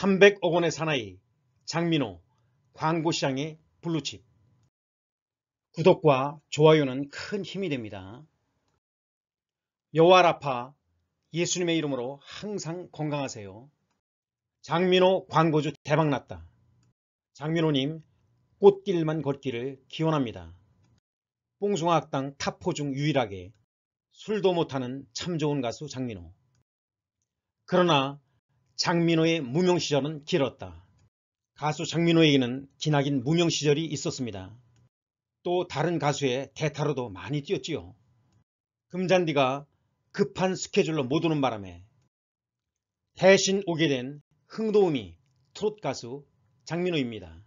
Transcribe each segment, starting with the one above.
300억 원의 사나이 장민호 광고시장의 블루칩 구독과 좋아요는 큰 힘이 됩니다. 여호와라파 예수님의 이름으로 항상 건강하세요. 장민호 광고주 대박났다. 장민호님 꽃길만 걷기를 기원합니다. 뽕숭아학당 타포 중 유일하게 술도 못하는 참 좋은 가수 장민호 그러나 장민호의 무명 시절은 길었다. 가수 장민호에게는 기나긴 무명 시절이 있었습니다. 또 다른 가수의 대타로도 많이 뛰었지요. 금잔디가 급한 스케줄로 못 오는 바람에 대신 오게 된흥도우미 트롯 가수 장민호입니다.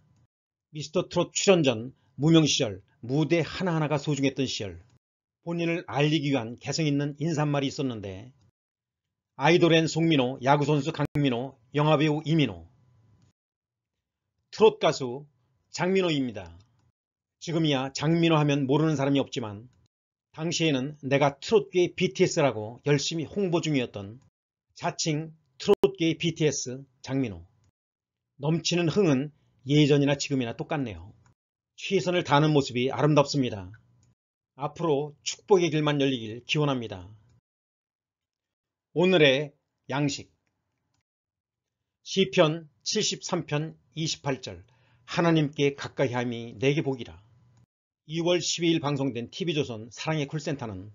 미스터 트롯 출연 전 무명 시절 무대 하나하나가 소중했던 시절 본인을 알리기 위한 개성있는 인사말이 있었는데 아이돌엔 송민호, 야구선수 강민호, 영화배우 이민호, 트롯 가수 장민호입니다. 지금이야 장민호 하면 모르는 사람이 없지만 당시에는 내가 트롯계의 BTS라고 열심히 홍보 중이었던 자칭 트롯계의 BTS 장민호. 넘치는 흥은 예전이나 지금이나 똑같네요. 최선을 다하는 모습이 아름답습니다. 앞으로 축복의 길만 열리길 기원합니다. 오늘의 양식 시편 73편 28절 하나님께 가까이 함이 내게 복이라 2월 12일 방송된 TV조선 사랑의 콜센터는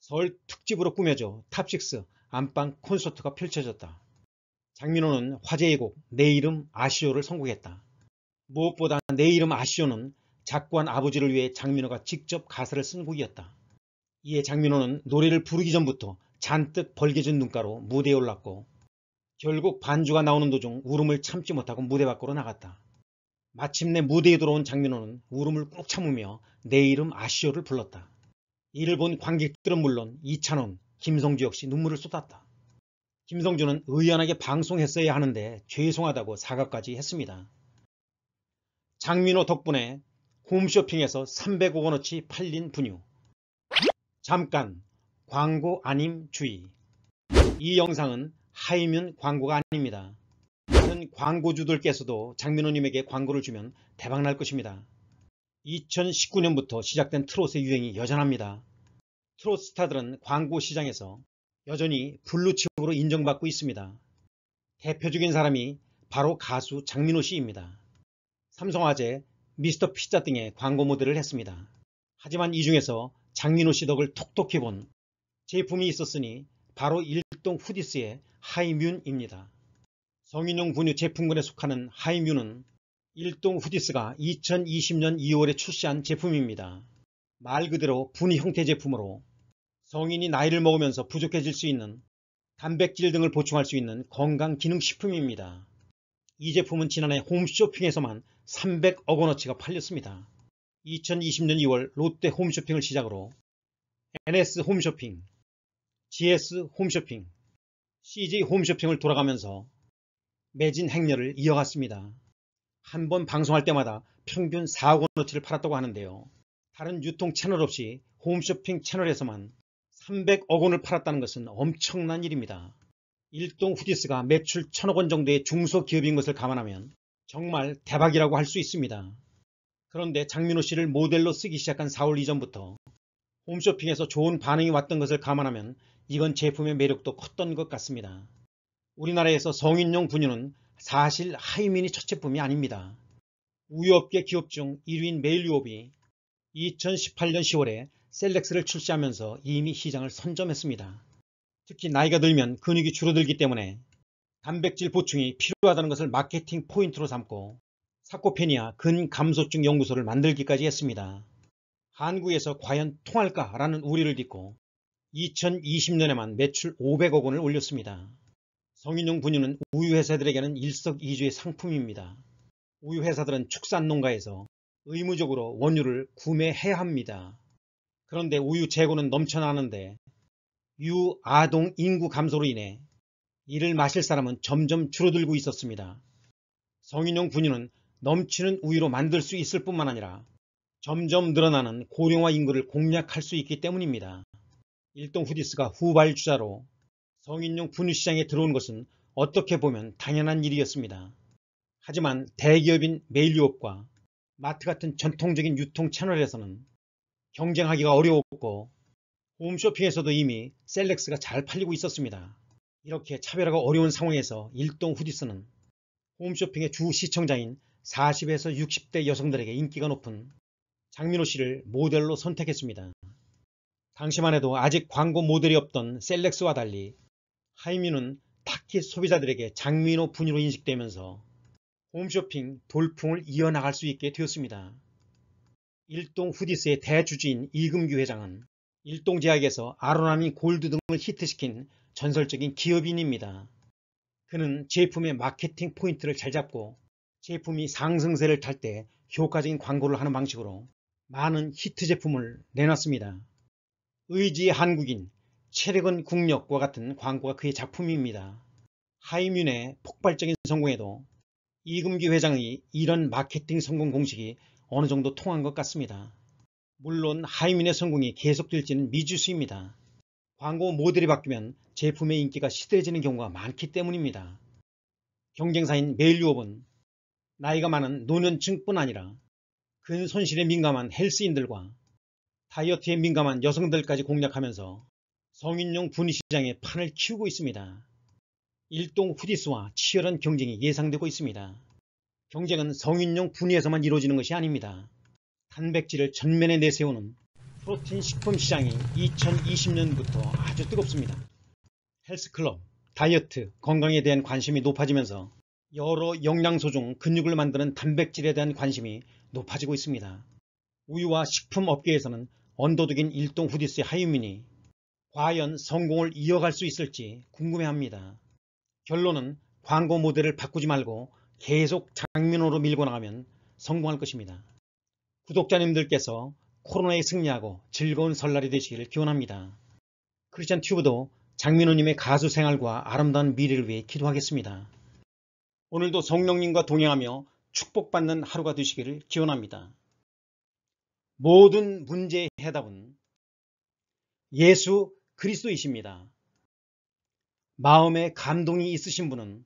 서울 특집으로 꾸며져 탑식스 안방 콘서트가 펼쳐졌다. 장민호는 화제의 곡 내 이름 아시오를 선곡했다. 무엇보다 내 이름 아시오는 작고한 아버지를 위해 장민호가 직접 가사를 쓴 곡이었다. 이에 장민호는 노래를 부르기 전부터 잔뜩 벌게진 눈가로 무대에 올랐고 결국 반주가 나오는 도중 울음을 참지 못하고 무대 밖으로 나갔다. 마침내 무대에 들어온 장민호는 울음을 꾹 참으며 내 이름 아시오를 불렀다. 이를 본 관객들은 물론 이찬원, 김성주 역시 눈물을 쏟았다. 김성주는 의연하게 방송했어야 하는데 죄송하다고 사과까지 했습니다. 장민호 덕분에 홈쇼핑에서 300억 원어치 팔린 분유. 잠깐 광고 아님 주의 이 영상은 하이면 광고가 아닙니다. 다른 광고주들께서도 장민호님에게 광고를 주면 대박날 것입니다. 2019년부터 시작된 트롯의 유행이 여전합니다. 트롯 스타들은 광고 시장에서 여전히 블루칩으로 인정받고 있습니다. 대표적인 사람이 바로 가수 장민호 씨입니다. 삼성화재, 미스터 피자 등의 광고 모델을 했습니다. 하지만 이 중에서 장민호 씨 덕을 톡톡히 본 제품이 있었으니 바로 일동 후디스의 하이뮨입니다. 성인용 분유 제품군에 속하는 하이뮨은 일동 후디스가 2020년 2월에 출시한 제품입니다. 말 그대로 분유 형태 제품으로 성인이 나이를 먹으면서 부족해질 수 있는 단백질 등을 보충할 수 있는 건강기능식품입니다. 이 제품은 지난해 홈쇼핑에서만 300억 원어치가 팔렸습니다. 2020년 2월 롯데 홈쇼핑을 시작으로 NS 홈쇼핑, GS 홈쇼핑, CJ 홈쇼핑을 돌아가면서 매진 행렬을 이어갔습니다. 한 번 방송할 때마다 평균 4억 원어치를 팔았다고 하는데요. 다른 유통 채널 없이 홈쇼핑 채널에서만 300억 원을 팔았다는 것은 엄청난 일입니다. 일동 후디스가 매출 1000억 원 정도의 중소기업인 것을 감안하면 정말 대박이라고 할 수 있습니다. 그런데 장민호 씨를 모델로 쓰기 시작한 4월 이전부터 홈쇼핑에서 좋은 반응이 왔던 것을 감안하면 이건 제품의 매력도 컸던 것 같습니다. 우리나라에서 성인용 분유는 사실 하이민이 첫 제품이 아닙니다. 우유업계 기업 중 1위인 메일유업이 2018년 10월에 셀렉스를 출시하면서 이미 시장을 선점했습니다. 특히 나이가 들면 근육이 줄어들기 때문에 단백질 보충이 필요하다는 것을 마케팅 포인트로 삼고 사코페니아 근감소증 연구소를 만들기까지 했습니다. 한국에서 과연 통할까라는 우려를 딛고 2020년에만 매출 500억 원을 올렸습니다. 성인용 분유는 우유 회사들에게는 일석이조의 상품입니다. 우유 회사들은 축산 농가에서 의무적으로 원유를 구매해야 합니다. 그런데 우유 재고는 넘쳐나는데 유아동 인구 감소로 인해 이를 마실 사람은 점점 줄어들고 있었습니다. 성인용 분유는 넘치는 우유로 만들 수 있을 뿐만 아니라 점점 늘어나는 고령화 인구를 공략할 수 있기 때문입니다. 일동 후디스가 후발주자로 성인용 분유시장에 들어온 것은 어떻게 보면 당연한 일이었습니다. 하지만 대기업인 메일유업과 마트 같은 전통적인 유통 채널에서는 경쟁하기가 어려웠고 홈쇼핑에서도 이미 셀렉스가 잘 팔리고 있었습니다. 이렇게 차별화가 어려운 상황에서 일동 후디스는 홈쇼핑의 주 시청자인 40에서 60대 여성들에게 인기가 높은 장민호 씨를 모델로 선택했습니다. 당시만 해도 아직 광고 모델이 없던 셀렉스와 달리 하이미는 특히 소비자들에게 장미노 분유로 인식되면서 홈쇼핑 돌풍을 이어나갈 수 있게 되었습니다. 일동 후디스의 대주주인 이금규 회장은 일동제약에서 아로나민 골드 등을 히트시킨 전설적인 기업인입니다. 그는 제품의 마케팅 포인트를 잘 잡고 제품이 상승세를 탈 때 효과적인 광고를 하는 방식으로 많은 히트 제품을 내놨습니다. 의지의 한국인, 체력은 국력과 같은 광고가 그의 작품입니다. 하이뮨의 폭발적인 성공에도 이금기 회장의 이런 마케팅 성공 공식이 어느 정도 통한 것 같습니다. 물론 하이민의 성공이 계속될지는 미지수입니다. 광고 모델이 바뀌면 제품의 인기가 시들해지는 경우가 많기 때문입니다. 경쟁사인 메일유업은 나이가 많은 노년층뿐 아니라 근손실에 민감한 헬스인들과 다이어트에 민감한 여성들까지 공략하면서 성인용 분위 시장의 판을 키우고 있습니다. 일동 후디스와 치열한 경쟁이 예상되고 있습니다. 경쟁은 성인용 분위에서만 이루어지는 것이 아닙니다. 단백질을 전면에 내세우는 프로틴 식품 시장이 2020년부터 아주 뜨겁습니다. 헬스클럽, 다이어트, 건강에 대한 관심이 높아지면서 여러 영양소 중 근육을 만드는 단백질에 대한 관심이 높아지고 있습니다. 우유와 식품 업계에서는 언더독인 일동 후디스의 하유민이 과연 성공을 이어갈 수 있을지 궁금해합니다. 결론은 광고 모델을 바꾸지 말고 계속 장민호로 밀고 나가면 성공할 것입니다. 구독자님들께서 코로나에 승리하고 즐거운 설날이 되시기를 기원합니다. 크리스찬 튜브도 장민호님의 가수 생활과 아름다운 미래를 위해 기도하겠습니다. 오늘도 성령님과 동행하며 축복받는 하루가 되시기를 기원합니다. 모든 문제의 해답은 예수 그리스도이십니다. 마음에 감동이 있으신 분은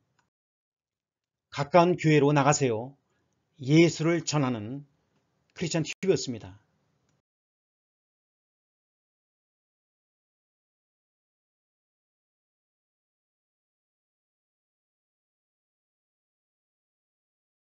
가까운 교회로 나가세요. 예수를 전하는 크리스천 TV였습니다.